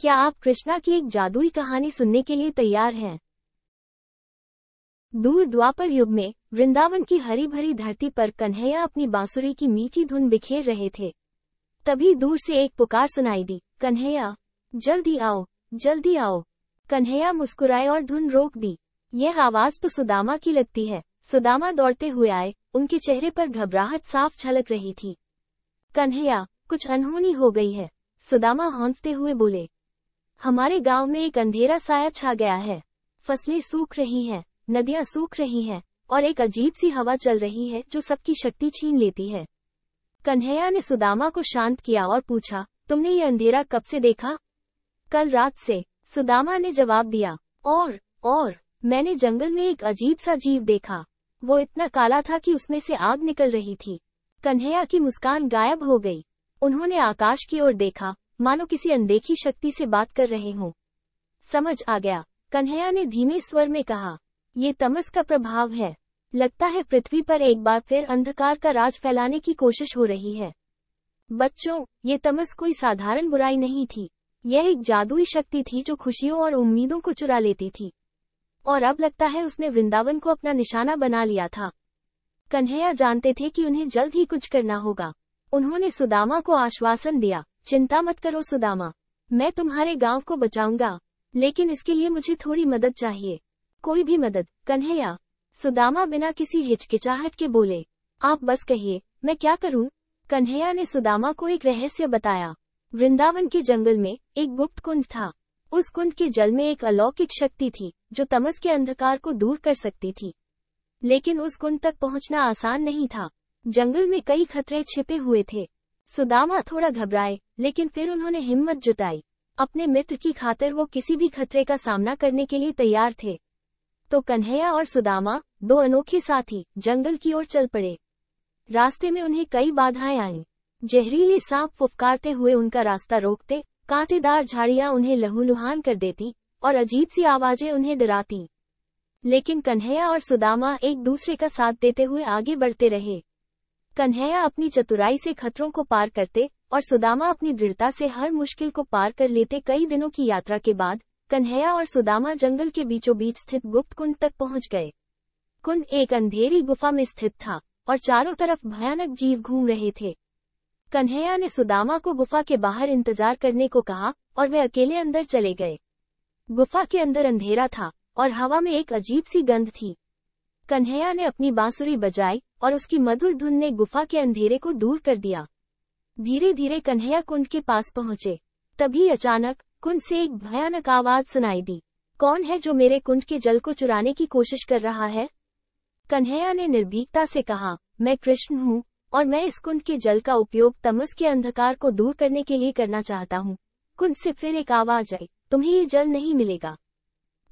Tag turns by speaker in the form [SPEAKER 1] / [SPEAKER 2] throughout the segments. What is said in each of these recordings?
[SPEAKER 1] क्या आप कृष्णा की एक जादुई कहानी सुनने के लिए तैयार हैं दूर द्वापर युग में वृंदावन की हरी भरी धरती पर कन्हैया अपनी बांसुरी की मीठी धुन बिखेर रहे थे तभी दूर से एक पुकार सुनाई दी कन्हैया जल्दी आओ जल्दी आओ कन्हैया मुस्कुराए और धुन रोक दी यह आवाज तो सुदामा की लगती है सुदामा दौड़ते हुए आए उनके चेहरे पर घबराहट साफ झलक रही थी कन्हैया कुछ अनहोनी हो गई है सुदामा हौंसते हुए बोले हमारे गांव में एक अंधेरा साया छा गया है फसलें सूख रही हैं, नदियां सूख रही हैं और एक अजीब सी हवा चल रही है जो सबकी शक्ति छीन लेती है कन्हैया ने सुदामा को शांत किया और पूछा तुमने ये अंधेरा कब से देखा कल रात से सुदामा ने जवाब दिया और और मैंने जंगल में एक अजीब सा जीव देखा वो इतना काला था कि उसमें से आग निकल रही थी कन्हैया की मुस्कान गायब हो गई उन्होंने आकाश की ओर देखा मानो किसी अनदेखी शक्ति से बात कर रहे हों समझ आ गया कन्हैया ने धीमे स्वर में कहा ये तमस का प्रभाव है लगता है पृथ्वी पर एक बार फिर अंधकार का राज फैलाने की कोशिश हो रही है बच्चों ये तमस कोई साधारण बुराई नहीं थी यह एक जादुई शक्ति थी जो खुशियों और उम्मीदों को चुरा लेती थी और अब लगता है उसने वृंदावन को अपना निशाना बना लिया था कन्हैया जानते थे कि उन्हें जल्द ही कुछ करना होगा उन्होंने सुदामा को आश्वासन दिया चिंता मत करो सुदामा मैं तुम्हारे गांव को बचाऊंगा लेकिन इसके लिए मुझे थोड़ी मदद चाहिए कोई भी मदद कन्हैया सुदामा बिना किसी हिचकिचाहट के बोले आप बस कहिए मैं क्या करूं? कन्हैया ने सुदामा को एक रहस्य बताया वृंदावन के जंगल में एक गुप्त कुंड था उस कुंड के जल में एक अलौकिक शक्ति थी जो तमस के अंधकार को दूर कर सकती थी लेकिन उस कुंड तक पहुंचना आसान नहीं था जंगल में कई खतरे छिपे हुए थे सुदामा थोड़ा घबराए लेकिन फिर उन्होंने हिम्मत जुटाई अपने मित्र की खातिर वो किसी भी खतरे का सामना करने के लिए तैयार थे तो कन्हैया और सुदामा दो अनोखे साथी जंगल की ओर चल पड़े रास्ते में उन्हें कई बाधाएं आईं जहरीले सांप फुफकारते हुए उनका रास्ता रोकते कांटेदार झाड़ियां उन्हें लहूलुहान कर देती और अजीब सी आवाजें उन्हें डराती लेकिन कन्हैया और सुदामा एक दूसरे का साथ देते हुए आगे बढ़ते रहे कन्हैया अपनी चतुराई से खतरों को पार करते और सुदामा अपनी दृढ़ता से हर मुश्किल को पार कर लेते कई दिनों की यात्रा के बाद कन्हैया और सुदामा जंगल के बीचों बीच स्थित गुप्त कुंड तक पहुंच गए कुंड एक अंधेरी गुफा में स्थित था और चारों तरफ भयानक जीव घूम रहे थे कन्हैया ने सुदामा को गुफा के बाहर इंतजार करने को कहा और वे अकेले अंदर चले गए गुफा के अंदर अंधेरा था और हवा में एक अजीब सी गंध थी कन्हैया ने अपनी बांसुरी बजाई और उसकी मधुर धुन ने गुफा के अंधेरे को दूर कर दिया धीरे धीरे कन्हैया कुंड के पास पहुंचे तभी अचानक कुंड से एक भयानक आवाज सुनाई दी कौन है जो मेरे कुंड के जल को चुराने की कोशिश कर रहा है कन्हैया ने निर्भीकता से कहा मैं कृष्ण हूँ और मैं इस कुंड के जल का उपयोग तमस के अंधकार को दूर करने के लिए करना चाहता हूँ कुंड से फिर एक आवाज आई तुम्हें ये जल नहीं मिलेगा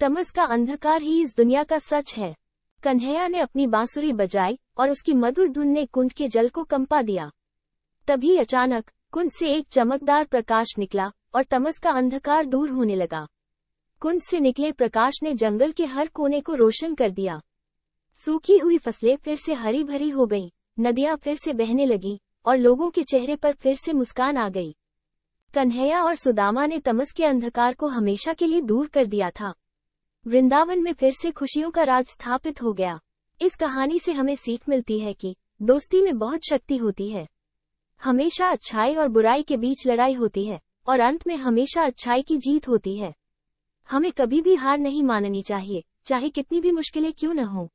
[SPEAKER 1] तमस का अंधकार ही इस दुनिया का सच है कन्हैया ने अपनी बांसुरी बजाई और उसकी मधुर धुन ने कुंड के जल को कंपा दिया तभी अचानक कुंड से एक चमकदार प्रकाश निकला और तमस का अंधकार दूर होने लगा कुंड से निकले प्रकाश ने जंगल के हर कोने को रोशन कर दिया सूखी हुई फसलें फिर से हरी भरी हो गईं, नदियां फिर से बहने लगीं और लोगों के चेहरे पर फिर से मुस्कान आ गई कन्हैया और सुदामा ने तमस के अंधकार को हमेशा के लिए दूर कर दिया था वृंदावन में फिर से खुशियों का राज स्थापित हो गया इस कहानी से हमें सीख मिलती है कि दोस्ती में बहुत शक्ति होती है हमेशा अच्छाई और बुराई के बीच लड़ाई होती है और अंत में हमेशा अच्छाई की जीत होती है हमें कभी भी हार नहीं माननी चाहिए चाहे कितनी भी मुश्किलें क्यों न हों